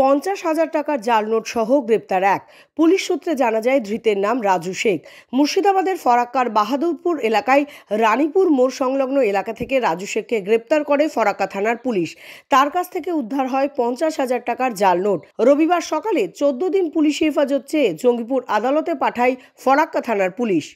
পঞ্চাশ হাজার টাকার জাল নোট সহ গ্রেপ্তার এক পুলিশ সূত্রে জানা যায় ধৃতের নাম রাজু শেখ মুর্শিদাবাদের ফরাক্কার বাহাদুরপুর এলাকায় রানীপুর মোড় সংলগ্ন এলাকা থেকে রাজু শেখকে গ্রেপ্তার করে ফরাক্কা থানার পুলিশ তার কাছ থেকে উদ্ধার হয় পঞ্চাশ হাজার টাকার জাল নোট রবিবার সকালে চোদ্দ দিন পুলিশ হেফাজত চেয়ে জঙ্গিপুর আদালতে পাঠায় ফরাক্কা থানার পুলিশ